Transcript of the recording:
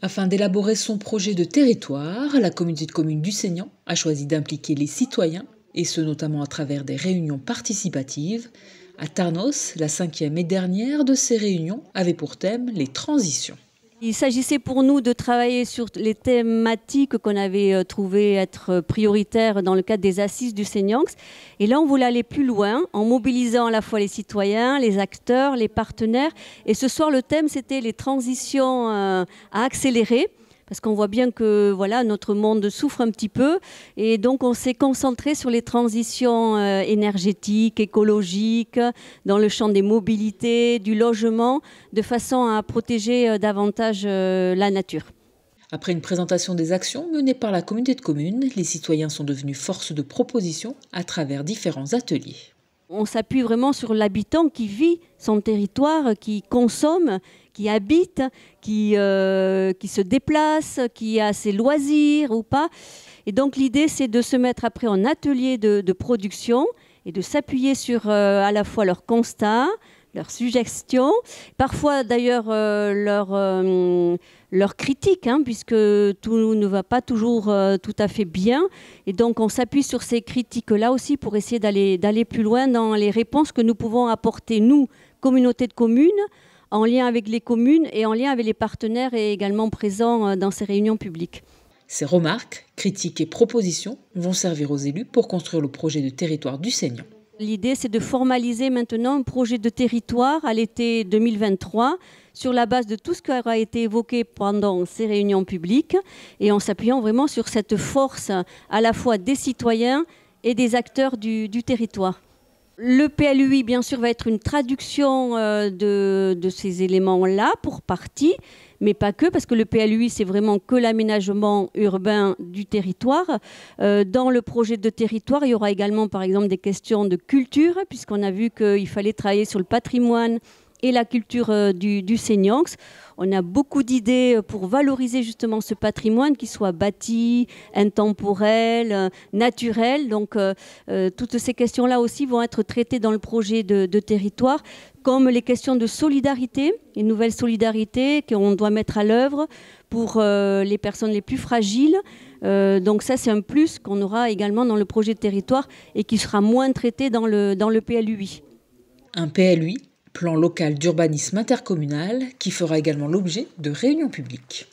Afin d'élaborer son projet de territoire, la communauté de communes du Seignan a choisi d'impliquer les citoyens, et ce notamment à travers des réunions participatives. À Tarnos, la cinquième et dernière de ces réunions avait pour thème les transitions. Il s'agissait pour nous de travailler sur les thématiques qu'on avait euh, trouvées être prioritaires dans le cadre des assises du Seignanx. Et là, on voulait aller plus loin en mobilisant à la fois les citoyens, les acteurs, les partenaires. Et ce soir, le thème, c'était les transitions euh, à accélérer parce qu'on voit bien que voilà notre monde souffre un petit peu et donc on s'est concentré sur les transitions euh, énergétiques, écologiques, dans le champ des mobilités, du logement, de façon à protéger euh, davantage euh, la nature. Après une présentation des actions menées par la communauté de communes, les citoyens sont devenus force de proposition à travers différents ateliers. On s'appuie vraiment sur l'habitant qui vit son territoire, qui consomme, qui habite, qui, euh, qui se déplace, qui a ses loisirs ou pas. Et donc l'idée, c'est de se mettre après en atelier de, production et de s'appuyer sur euh, à la fois leurs constats, leurs suggestions, parfois d'ailleurs euh, euh, leurs critiques, hein, puisque tout ne va pas toujours euh, tout à fait bien. Et donc on s'appuie sur ces critiques-là aussi pour essayer d'aller plus loin dans les réponses que nous pouvons apporter, nous, communauté de communes, en lien avec les communes et en lien avec les partenaires et également présents dans ces réunions publiques. Ces remarques, critiques et propositions vont servir aux élus pour construire le projet de territoire du Seigneur. L'idée, c'est de formaliser maintenant un projet de territoire à l'été 2023 sur la base de tout ce qui aura été évoqué pendant ces réunions publiques et en s'appuyant vraiment sur cette force à la fois des citoyens et des acteurs du, du territoire. Le PLUI, bien sûr, va être une traduction euh, de, ces éléments-là pour partie, mais pas que, parce que le PLUI, c'est vraiment que l'aménagement urbain du territoire. Euh, dans le projet de territoire, il y aura également, par exemple, des questions de culture, puisqu'on a vu qu'il fallait travailler sur le patrimoine et la culture euh, du, du Seignanx. On a beaucoup d'idées euh, pour valoriser justement ce patrimoine, qui soit bâti, intemporel, euh, naturel. Donc, toutes ces questions-là aussi vont être traitées dans le projet de, territoire, comme les questions de solidarité, une nouvelle solidarité qu'on doit mettre à l'œuvre pour les personnes les plus fragiles. donc ça, c'est un plus qu'on aura également dans le projet de territoire et qui sera moins traité dans le, dans le PLUI. Un PLUI plan local d'urbanisme intercommunal qui fera également l'objet de réunions publiques.